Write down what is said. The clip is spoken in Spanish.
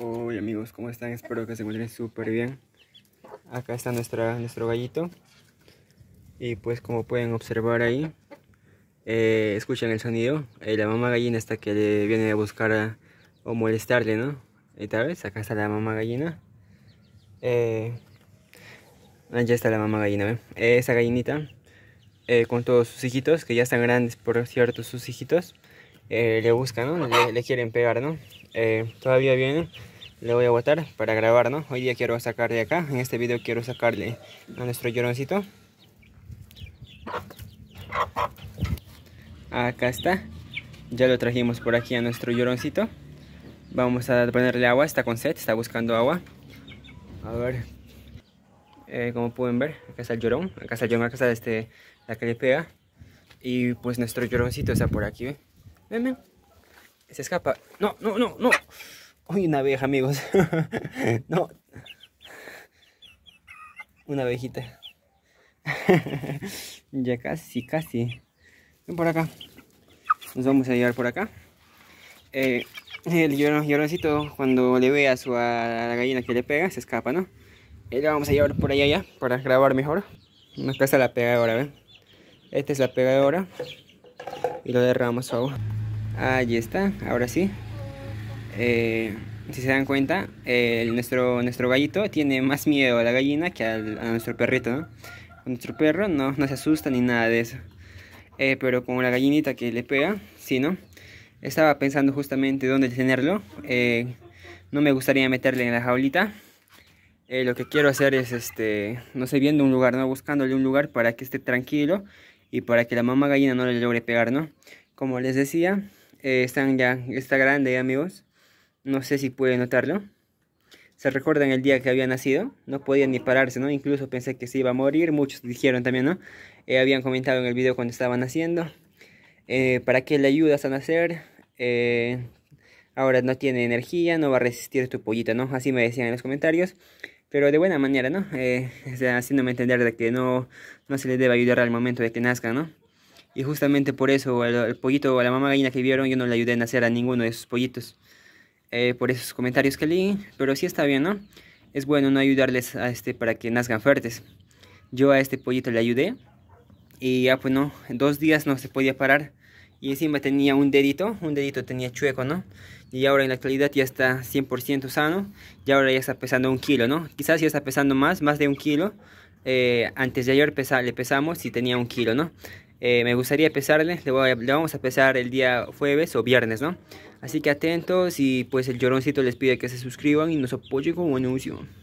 Hola amigos, ¿cómo están? Espero que se encuentren súper bien. Acá está nuestra, nuestro gallito. Y pues como pueden observar ahí, eh, escuchan el sonido. Eh, la mamá gallina está que le viene a buscar o molestarle, ¿no? Y tal vez, acá está la mamá gallina. Eh, está la mamá gallina, ¿ven? Eh, esa gallinita, con todos sus hijitos, que ya están grandes, por cierto, sus hijitos. Eh, le buscan, ¿no? Le, quieren pegar, ¿no? Eh, todavía viene, le voy a botar para grabar, ¿no? Hoy día quiero sacar de acá, en este video quiero sacarle a nuestro lloroncito. Acá está, ya lo trajimos por aquí a nuestro lloroncito. Vamos a ponerle agua, está con set, está buscando agua. A ver, eh, como pueden ver, acá está el llorón, acá está el llorón, acá está este, la que le pega. Y pues nuestro lloroncito está por aquí, Ven, Se escapa. No, no, no, no. Uy, una abeja, amigos. no. Una abejita. ya casi, casi. Ven por acá. Nos vamos a llevar por acá. Eh, el lloroncito, cuando le ve a, su, la gallina que le pega, se escapa, ¿no? Eh, vamos a llevar por allá, allá, para grabar mejor. Acá está la pegadora, ¿ven? Esta es la pegadora. Y lo derramamos su agua. Ahí está, ahora sí. Eh, si se dan cuenta, nuestro, nuestro gallito tiene más miedo a la gallina que a nuestro perrito, ¿no? Nuestro perro no, no se asusta ni nada de eso. Eh, pero con la gallinita que le pega, sí, ¿no? Estaba pensando justamente dónde tenerlo. Eh, no me gustaría meterle en la jaulita. lo que quiero hacer es, este, no sé, viendo un lugar, ¿no? Buscándole un lugar para que esté tranquilo y para que la mamá gallina no le logre pegar, ¿no? Como les decía, eh, están ya, está grande amigos. No sé si pueden notarlo. Se recuerdan el día que había nacido, no podían ni pararse, ¿no? Incluso pensé que se iba a morir, muchos dijeron también, ¿no? Eh, habían comentado en el video cuando estaban naciendo. Eh, ¿Para qué le ayudas a nacer? ahora no tiene energía, no va a resistir tu pollito, ¿no? Así me decían en los comentarios pero de buena manera, ¿no? Eh, haciéndome entender de que no, no se le debe ayudar al momento de que nazca, ¿no? Y justamente por eso, el pollito o la mamá gallina que vieron, yo no le ayudé a nacer a ninguno de esos pollitos. Eh, por esos comentarios que leí, pero sí está bien, ¿no? Es bueno no ayudarles a este para que nazcan fuertes. Yo a este pollito le ayudé y ya pues no, dos días no se podía parar y encima tenía un dedito, un dedito tenía chueco, ¿no? Y ahora en la actualidad ya está 100% sano y ahora ya está pesando un kilo, ¿no? Quizás ya está pesando más, más de un kilo. Eh, antes de ayer le pesamos y tenía un kilo, ¿no? Eh, me gustaría pesarles, le, vamos a pesar el día jueves o viernes, ¿no? Así que atentos y pues el lloroncito les pide que se suscriban y nos apoyen con un anuncio.